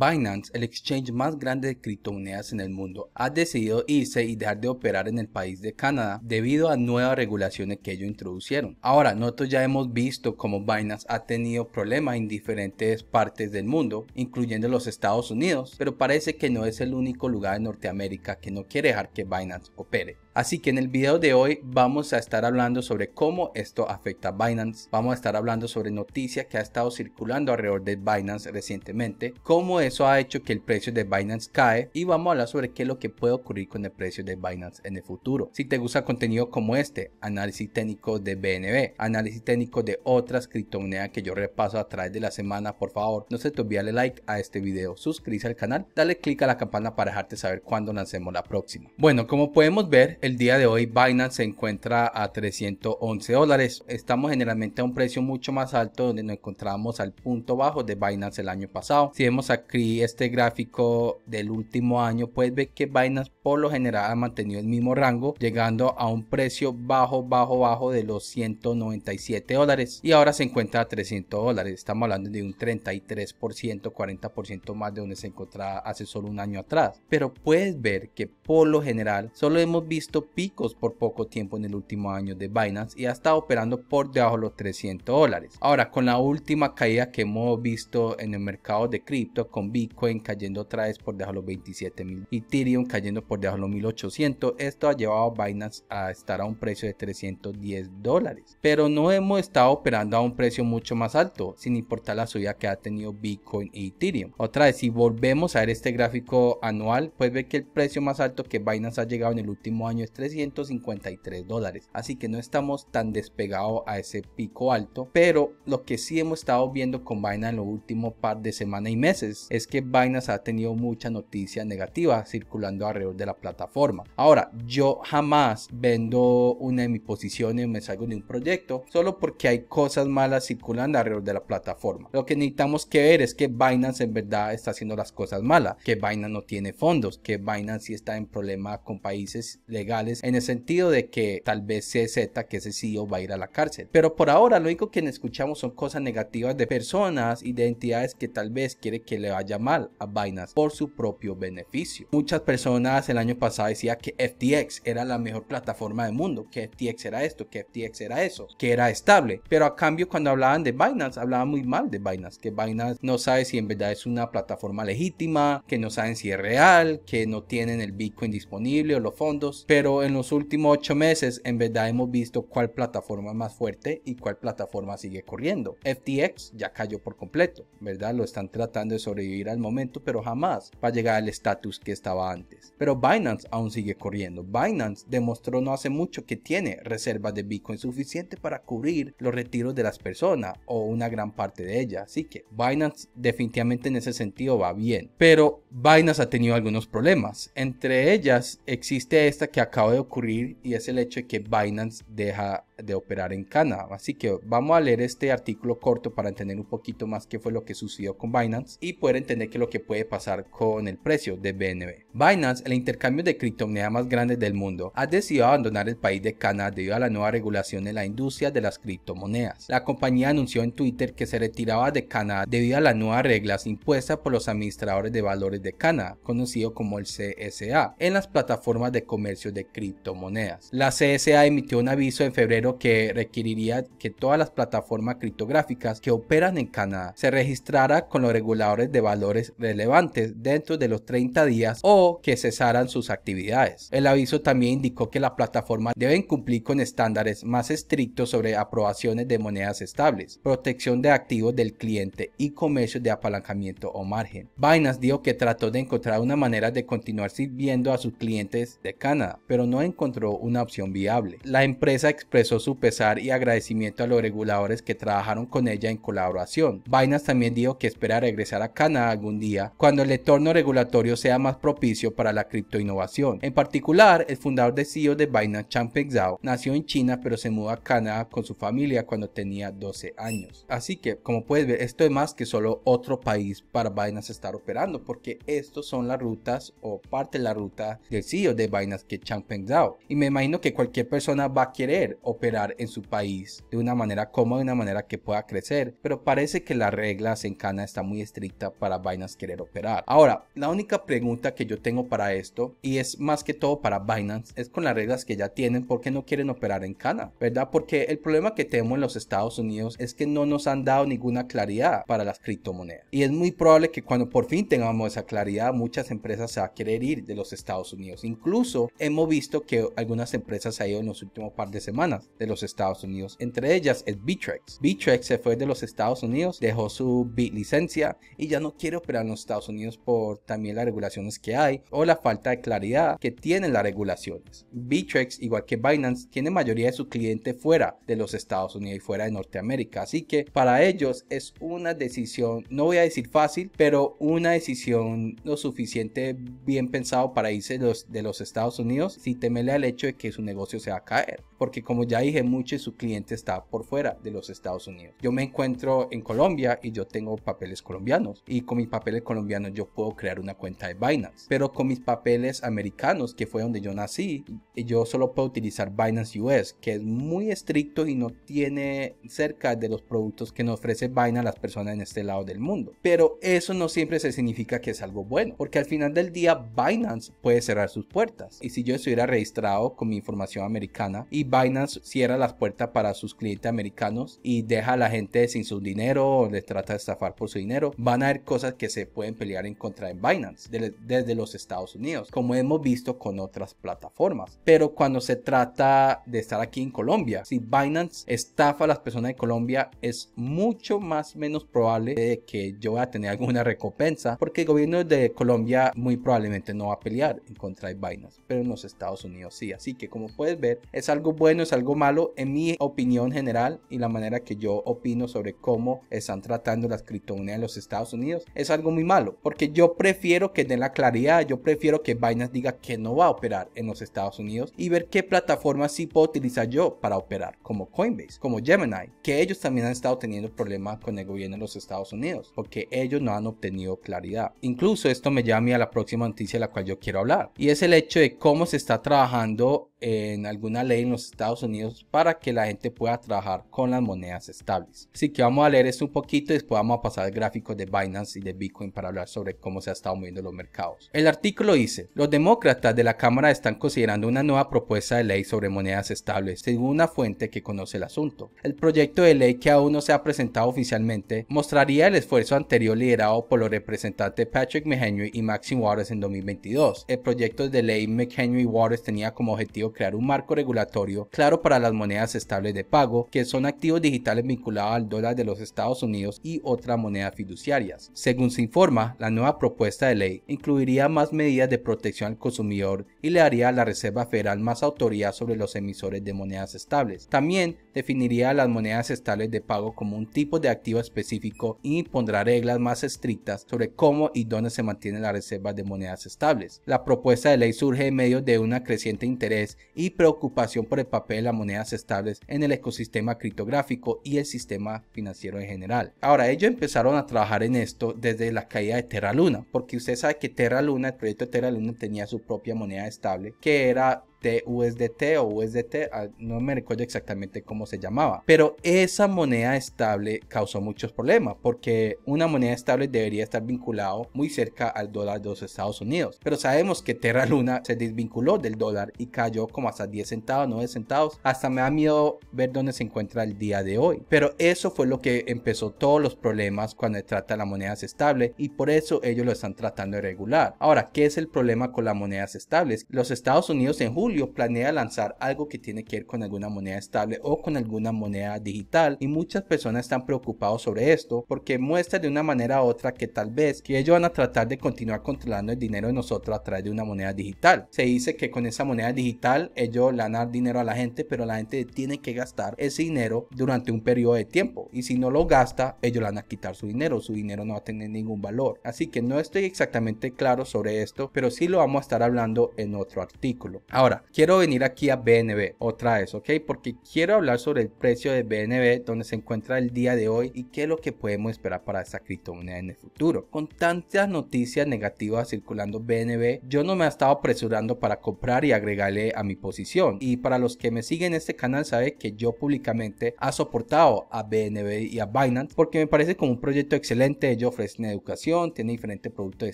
Binance, el exchange más grande de criptomonedas en el mundo, ha decidido irse y dejar de operar en el país de Canadá debido a nuevas regulaciones que ellos introducieron. Ahora, nosotros ya hemos visto cómo Binance ha tenido problemas en diferentes partes del mundo, incluyendo los Estados Unidos, pero parece que no es el único lugar en Norteamérica que no quiere dejar que Binance opere. Así que en el video de hoy vamos a estar hablando sobre cómo esto afecta a Binance, vamos a estar hablando sobre noticias que ha estado circulando alrededor de Binance recientemente, cómo eso ha hecho que el precio de Binance cae y vamos a hablar sobre qué es lo que puede ocurrir con el precio de Binance en el futuro. Si te gusta contenido como este, análisis técnico de BNB, análisis técnico de otras criptomonedas que yo repaso a través de la semana, por favor, no se te olvide darle like a este video, suscríbete al canal, dale click a la campana para dejarte saber cuándo lancemos la próxima. Bueno, como podemos ver, el día de hoy Binance se encuentra a 311 dólares. Estamos generalmente a un precio mucho más alto donde nos encontramos al punto bajo de Binance el año pasado. Si vemos aquí este gráfico del último año, puedes ver que Binance por lo general ha mantenido el mismo rango, llegando a un precio bajo, bajo, bajo de los 197 dólares. Y ahora se encuentra a 300 dólares. Estamos hablando de un 33%, 40% más de donde se encontraba hace solo un año atrás. Pero puedes ver que por lo general solo hemos visto picos por poco tiempo en el último año de Binance y ha estado operando por debajo de los 300 dólares. Ahora, con la última caída que hemos visto en el mercado de cripto, con Bitcoin cayendo otra vez por debajo de los 27 mil, Ethereum cayendo por debajo de los 1800, esto ha llevado a Binance a estar a un precio de 310 dólares. Pero no hemos estado operando a un precio mucho más alto, sin importar la subida que ha tenido Bitcoin y Ethereum. Otra vez, si volvemos a ver este gráfico anual, pues ve que el precio más alto que Binance ha llegado en el último año es 353 dólares. Así que no estamos tan despegados a ese pico alto. Pero lo que sí hemos estado viendo con Binance en los últimos par de semanas y meses es que Binance ha tenido mucha noticia negativa circulando alrededor de la plataforma. Ahora, yo jamás vendo una de mis posiciones, o me salgo de un proyecto, solo porque hay cosas malas circulando alrededor de la plataforma. Lo que necesitamos que ver es que Binance en verdad está haciendo las cosas malas, que Binance no tiene fondos, que Binance sí está en problema con países legales en el sentido de que tal vez CZ, que ese CEO, va a ir a la cárcel. Pero por ahora lo único que escuchamos son cosas negativas de personas y de entidades que tal vez quiere que le vaya mal a Binance por su propio beneficio. Muchas personas el año pasado decían que FTX era la mejor plataforma del mundo, que FTX era esto, que FTX era eso, que era estable. Pero a cambio cuando hablaban de Binance, hablaban muy mal de Binance, que Binance no sabe si en verdad es una plataforma legítima, que no saben si es real, que no tienen el Bitcoin disponible o los fondos pero en los últimos ocho meses en verdad hemos visto cuál plataforma es más fuerte y cuál plataforma sigue corriendo. FTX ya cayó por completo, ¿verdad? Lo están tratando de sobrevivir al momento, pero jamás va a llegar al estatus que estaba antes. Pero Binance aún sigue corriendo. Binance demostró no hace mucho que tiene reservas de Bitcoin suficiente para cubrir los retiros de las personas o una gran parte de ellas. Así que Binance definitivamente en ese sentido va bien. Pero Binance ha tenido algunos problemas. Entre ellas existe esta que ha acaba de ocurrir y es el hecho de que Binance deja de operar en canadá Así que vamos a leer este artículo corto para entender un poquito más qué fue lo que sucedió con Binance y poder entender qué lo que puede pasar con el precio de BNB. Binance, el intercambio de criptomonedas más grande del mundo, ha decidido abandonar el país de canadá debido a la nueva regulación en la industria de las criptomonedas. La compañía anunció en Twitter que se retiraba de canadá debido a las nuevas reglas impuestas por los administradores de valores de canadá conocido como el CSA, en las plataformas de comercio de criptomonedas. La CSA emitió un aviso en febrero que requeriría que todas las plataformas criptográficas que operan en Canadá se registrara con los reguladores de valores relevantes dentro de los 30 días o que cesaran sus actividades. El aviso también indicó que las plataformas deben cumplir con estándares más estrictos sobre aprobaciones de monedas estables, protección de activos del cliente y comercio de apalancamiento o margen. Binance dijo que trató de encontrar una manera de continuar sirviendo a sus clientes de Canadá, pero no encontró una opción viable. La empresa expresó su pesar y agradecimiento a los reguladores que trabajaron con ella en colaboración. Binance también dijo que espera regresar a Canadá algún día cuando el entorno regulatorio sea más propicio para la criptoinnovación. En particular, el fundador de CEO de Binance, Changpeng Zhao, nació en China pero se mudó a Canadá con su familia cuando tenía 12 años. Así que, como puedes ver, esto es más que solo otro país para Binance estar operando porque estos son las rutas o parte de la ruta del CEO de Binance que Changpeng Zhao. Y me imagino que cualquier persona va a querer operar en su país de una manera cómoda, de una manera que pueda crecer, pero parece que las reglas en Cana está muy estricta para Binance querer operar. Ahora, la única pregunta que yo tengo para esto, y es más que todo para Binance, es con las reglas que ya tienen, ¿por qué no quieren operar en Cana? ¿Verdad? Porque el problema que tenemos en los Estados Unidos es que no nos han dado ninguna claridad para las criptomonedas. Y es muy probable que cuando por fin tengamos esa claridad, muchas empresas se van a querer ir de los Estados Unidos. Incluso hemos visto que algunas empresas se han ido en los últimos par de semanas de los Estados Unidos, entre ellas es Bitrex. Bittrex se fue de los Estados Unidos, dejó su bit licencia y ya no quiere operar en los Estados Unidos por también las regulaciones que hay o la falta de claridad que tienen las regulaciones. Bitrex igual que Binance, tiene mayoría de su cliente fuera de los Estados Unidos y fuera de Norteamérica, así que para ellos es una decisión, no voy a decir fácil, pero una decisión lo suficiente bien pensado para irse de los, Estados Unidos si temele al hecho de que su negocio se va a caer, porque como ya mucho y su cliente está por fuera de los Estados Unidos. Yo me encuentro en Colombia y yo tengo papeles colombianos y con mis papeles colombianos yo puedo crear una cuenta de Binance, pero con mis papeles americanos, que fue donde yo nací, yo solo puedo utilizar Binance US, que es muy estricto y no tiene cerca de los productos que nos ofrece Binance a las personas en este lado del mundo. Pero eso no siempre se significa que es algo bueno, porque al final del día Binance puede cerrar sus puertas. Y si yo estuviera registrado con mi información americana y Binance las puertas para sus clientes americanos y deja a la gente sin su dinero o les trata de estafar por su dinero, van a haber cosas que se pueden pelear en contra de Binance desde los Estados Unidos, como hemos visto con otras plataformas. Pero cuando se trata de estar aquí en Colombia, si Binance estafa a las personas de Colombia, es mucho más menos probable de que yo vaya a tener alguna recompensa, porque el gobierno de Colombia muy probablemente no va a pelear en contra de Binance, pero en los Estados Unidos sí. Así que como puedes ver, es algo bueno, es algo malo en mi opinión general y la manera que yo opino sobre cómo están tratando las criptomonedas en los Estados Unidos es algo muy malo porque yo prefiero que den la claridad yo prefiero que Binance diga que no va a operar en los Estados Unidos y ver qué plataforma sí puedo utilizar yo para operar como Coinbase como Gemini que ellos también han estado teniendo problemas con el gobierno de los Estados Unidos porque ellos no han obtenido claridad incluso esto me lleva a a la próxima noticia de la cual yo quiero hablar y es el hecho de cómo se está trabajando en alguna ley en los Estados Unidos para que la gente pueda trabajar con las monedas estables. Así que vamos a leer esto un poquito y después vamos a pasar al gráfico de Binance y de Bitcoin para hablar sobre cómo se han estado moviendo los mercados. El artículo dice, los demócratas de la Cámara están considerando una nueva propuesta de ley sobre monedas estables, según una fuente que conoce el asunto. El proyecto de ley que aún no se ha presentado oficialmente mostraría el esfuerzo anterior liderado por los representantes Patrick McHenry y Maxine Waters en 2022. El proyecto de ley McHenry Waters tenía como objetivo crear un marco regulatorio claro para las monedas estables de pago, que son activos digitales vinculados al dólar de los Estados Unidos y otras monedas fiduciarias. Según se informa, la nueva propuesta de ley incluiría más medidas de protección al consumidor y le daría a la Reserva Federal más autoridad sobre los emisores de monedas estables. También definiría las monedas estables de pago como un tipo de activo específico y pondrá reglas más estrictas sobre cómo y dónde se mantiene la reserva de monedas estables. La propuesta de ley surge en medio de una creciente interés y preocupación por el papel de las monedas estables en el ecosistema criptográfico y el sistema financiero en general. Ahora, ellos empezaron a trabajar en esto desde la caída de Terra Luna, porque usted sabe que Terra Luna, el proyecto de Terra Luna tenía su propia moneda estable, que era USDT o USDT, ah, no me recuerdo exactamente cómo se llamaba, pero esa moneda estable causó muchos problemas porque una moneda estable debería estar vinculado muy cerca al dólar de los Estados Unidos, pero sabemos que Terra Luna se desvinculó del dólar y cayó como hasta 10 centavos, 9 centavos, hasta me da miedo ver dónde se encuentra el día de hoy, pero eso fue lo que empezó todos los problemas cuando se trata de las monedas estables y por eso ellos lo están tratando de regular. Ahora, ¿qué es el problema con las monedas estables? Los Estados Unidos en julio julio planea lanzar algo que tiene que ver con alguna moneda estable o con alguna moneda digital y muchas personas están preocupados sobre esto porque muestra de una manera u otra que tal vez que ellos van a tratar de continuar controlando el dinero de nosotros a través de una moneda digital. Se dice que con esa moneda digital ellos le van a dar dinero a la gente pero la gente tiene que gastar ese dinero durante un periodo de tiempo y si no lo gasta ellos van a quitar su dinero, su dinero no va a tener ningún valor. Así que no estoy exactamente claro sobre esto pero sí lo vamos a estar hablando en otro artículo. Ahora, quiero venir aquí a BNB otra vez, ¿ok? Porque quiero hablar sobre el precio de BNB, donde se encuentra el día de hoy y qué es lo que podemos esperar para esta criptomoneda en el futuro. Con tantas noticias negativas circulando BNB, yo no me he estado apresurando para comprar y agregarle a mi posición. Y para los que me siguen en este canal, sabe que yo públicamente ha soportado a BNB y a Binance porque me parece como un proyecto excelente. Ellos ofrecen educación, tienen diferentes productos de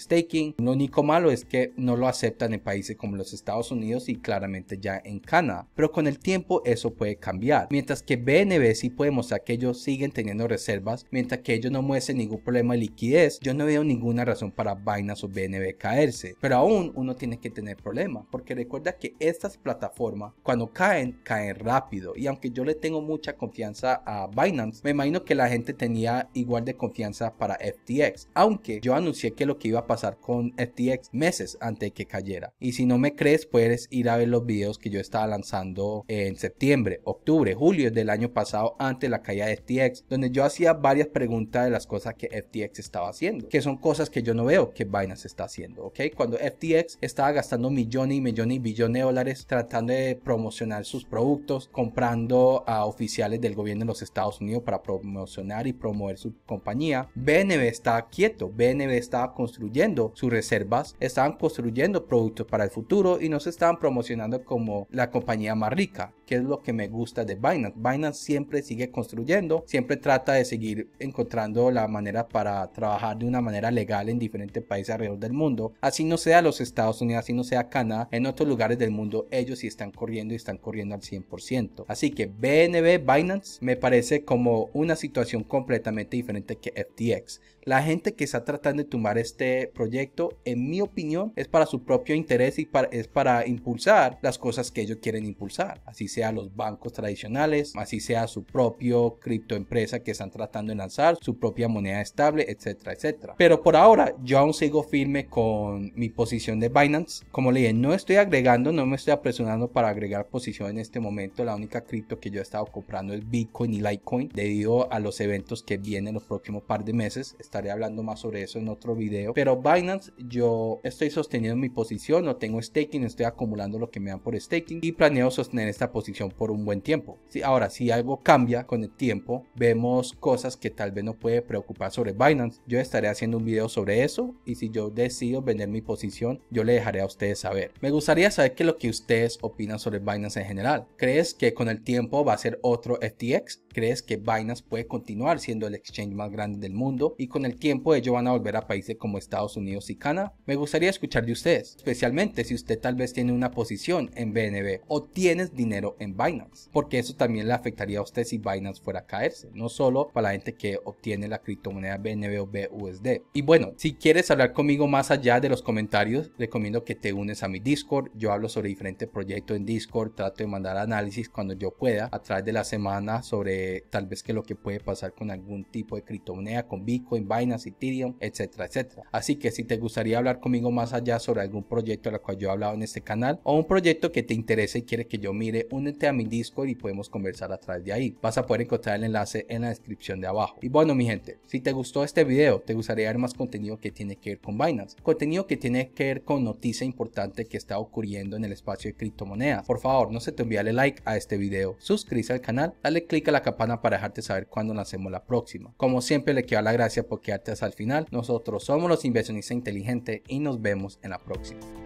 staking. Lo único malo es que no lo aceptan en países como los Estados Unidos y claro ya en Canadá, pero con el tiempo eso puede cambiar, mientras que BNB sí podemos, mostrar que ellos siguen teniendo reservas, mientras que ellos no muestren ningún problema de liquidez, yo no veo ninguna razón para Binance o BNB caerse, pero aún uno tiene que tener problemas, porque recuerda que estas plataformas cuando caen, caen rápido, y aunque yo le tengo mucha confianza a Binance, me imagino que la gente tenía igual de confianza para FTX, aunque yo anuncié que lo que iba a pasar con FTX meses antes de que cayera, y si no me crees puedes ir a ver los videos que yo estaba lanzando en septiembre, octubre, julio del año pasado antes de la caída de FTX, donde yo hacía varias preguntas de las cosas que FTX estaba haciendo, que son cosas que yo no veo que Binance está haciendo, ¿ok? Cuando FTX estaba gastando millones y millones y billones de dólares tratando de promocionar sus productos, comprando a oficiales del gobierno de los Estados Unidos para promocionar y promover su compañía, BNB estaba quieto, BNB estaba construyendo sus reservas, estaban construyendo productos para el futuro y no se estaban promocionando como la compañía más rica que es lo que me gusta de Binance. Binance siempre sigue construyendo, siempre trata de seguir encontrando la manera para trabajar de una manera legal en diferentes países alrededor del mundo. Así no sea los Estados Unidos, así no sea Canadá, en otros lugares del mundo ellos sí están corriendo y están corriendo al 100%. Así que BNB Binance me parece como una situación completamente diferente que FTX. La gente que está tratando de tomar este proyecto, en mi opinión, es para su propio interés y es para impulsar las cosas que ellos quieren impulsar. Así sea los bancos tradicionales, así sea su propio empresa que están tratando de lanzar, su propia moneda estable, etcétera, etcétera. Pero por ahora yo aún sigo firme con mi posición de Binance. Como le dije, no estoy agregando, no me estoy apresurando para agregar posición en este momento. La única cripto que yo he estado comprando es Bitcoin y Litecoin debido a los eventos que vienen los próximos par de meses. Estaré hablando más sobre eso en otro video. Pero Binance yo estoy sosteniendo mi posición, no tengo staking, estoy acumulando lo que me dan por staking y planeo sostener esta posición por un buen tiempo. si ahora, si algo cambia con el tiempo, vemos cosas que tal vez no puede preocupar sobre Binance. Yo estaré haciendo un video sobre eso y si yo decido vender mi posición, yo le dejaré a ustedes saber. Me gustaría saber qué es lo que ustedes opinan sobre Binance en general. ¿Crees que con el tiempo va a ser otro FTX? ¿Crees que Binance puede continuar siendo el exchange más grande del mundo y con el tiempo ellos van a volver a países como Estados Unidos y Canadá? Me gustaría escuchar de ustedes, especialmente si usted tal vez tiene una posición en BNB o tienes dinero en Binance, porque eso también le afectaría a usted si Binance fuera a caerse, no solo para la gente que obtiene la criptomoneda BNB o BUSD. Y bueno, si quieres hablar conmigo más allá de los comentarios, recomiendo que te unes a mi Discord. Yo hablo sobre diferentes proyectos en Discord, trato de mandar análisis cuando yo pueda a través de la semana sobre eh, tal vez que lo que puede pasar con algún tipo de criptomoneda, con Bitcoin, Binance, Ethereum, etcétera, etcétera. Así que si te gustaría hablar conmigo más allá sobre algún proyecto de la cual yo he hablado en este canal o un proyecto que te interese y quiere que yo mire, únete a mi Discord y podemos conversar a través de ahí. Vas a poder encontrar el enlace en la descripción de abajo. Y bueno, mi gente, si te gustó este video, te gustaría ver más contenido que tiene que ver con Binance, contenido que tiene que ver con noticia importante que está ocurriendo en el espacio de criptomonedas. Por favor, no se te olvide darle like a este video, suscríbete al canal, dale click a la para dejarte saber cuándo nacemos la próxima. Como siempre, le queda la gracia por quedarte hasta el final. Nosotros somos los inversionistas inteligentes y nos vemos en la próxima.